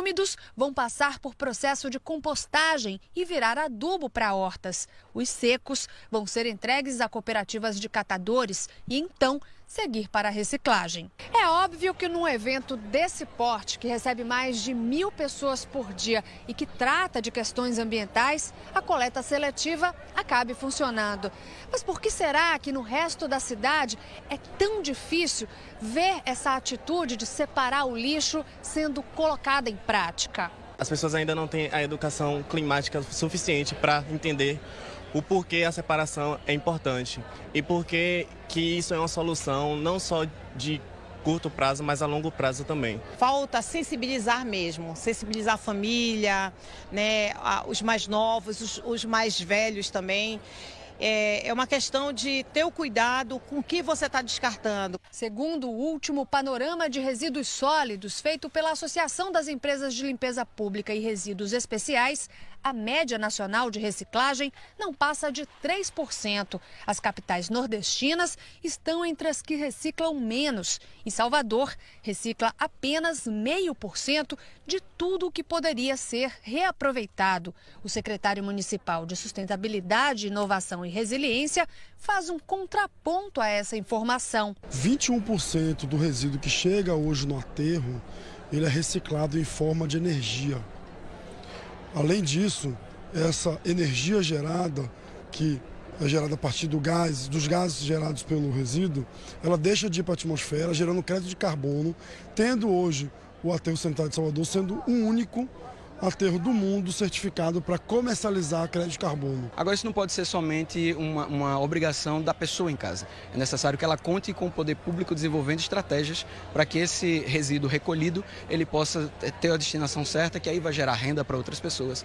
úmidos vão passar por processo de compostagem e virar adubo para hortas. Os secos vão ser entregues a cooperativas de catadores e então seguir para a reciclagem. É óbvio que num evento desse porte, que recebe mais de mil pessoas por dia e que trata de questões ambientais, a coleta seletiva acabe funcionando. Mas por que será que no resto da cidade é tão difícil ver essa atitude de separar o lixo sendo colocada em prática? As pessoas ainda não têm a educação climática suficiente para entender o porquê a separação é importante e porquê que isso é uma solução não só de curto prazo, mas a longo prazo também. Falta sensibilizar mesmo, sensibilizar a família, né, os mais novos, os, os mais velhos também. É, é, uma questão de ter o cuidado com o que você está descartando. Segundo o último panorama de resíduos sólidos feito pela Associação das Empresas de Limpeza Pública e Resíduos Especiais, a média nacional de reciclagem não passa de 3%. As capitais nordestinas estão entre as que reciclam menos. E Salvador recicla apenas 0,5% de tudo o que poderia ser reaproveitado. O secretário municipal de Sustentabilidade, Inovação e e Resiliência faz um contraponto a essa informação. 21% do resíduo que chega hoje no aterro, ele é reciclado em forma de energia. Além disso, essa energia gerada, que é gerada a partir do gás, dos gases gerados pelo resíduo, ela deixa de ir para a atmosfera, gerando crédito de carbono, tendo hoje o aterro central de Salvador sendo um único aterro do mundo certificado para comercializar crédito de carbono. Agora, isso não pode ser somente uma, uma obrigação da pessoa em casa. É necessário que ela conte com o poder público desenvolvendo estratégias para que esse resíduo recolhido ele possa ter a destinação certa, que aí vai gerar renda para outras pessoas.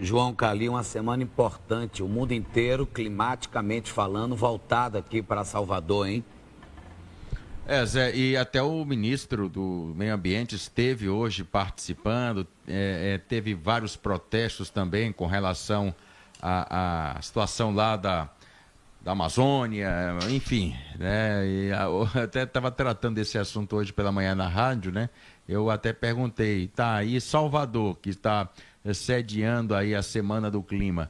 João Cali, uma semana importante, o mundo inteiro, climaticamente falando, voltado aqui para Salvador, hein? É, Zé, e até o ministro do Meio Ambiente esteve hoje participando, é, é, teve vários protestos também com relação à, à situação lá da, da Amazônia, enfim, né? E eu até estava tratando desse assunto hoje pela manhã na rádio, né? Eu até perguntei, tá, e Salvador, que está é, sediando aí a Semana do Clima,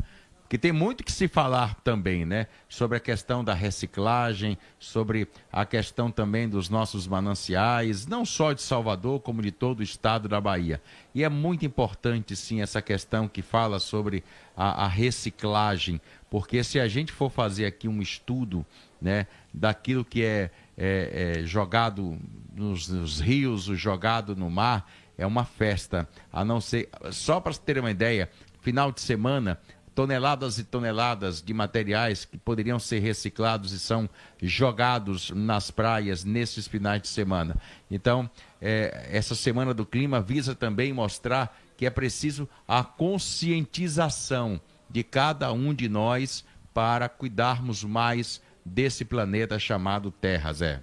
que tem muito que se falar também, né? Sobre a questão da reciclagem, sobre a questão também dos nossos mananciais, não só de Salvador, como de todo o estado da Bahia. E é muito importante, sim, essa questão que fala sobre a, a reciclagem, porque se a gente for fazer aqui um estudo, né, daquilo que é, é, é jogado nos, nos rios, jogado no mar, é uma festa. A não ser, só para ter uma ideia, final de semana toneladas e toneladas de materiais que poderiam ser reciclados e são jogados nas praias nesses finais de semana. Então, é, essa Semana do Clima visa também mostrar que é preciso a conscientização de cada um de nós para cuidarmos mais desse planeta chamado Terra, Zé.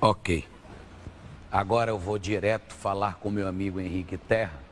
Ok. Agora eu vou direto falar com meu amigo Henrique Terra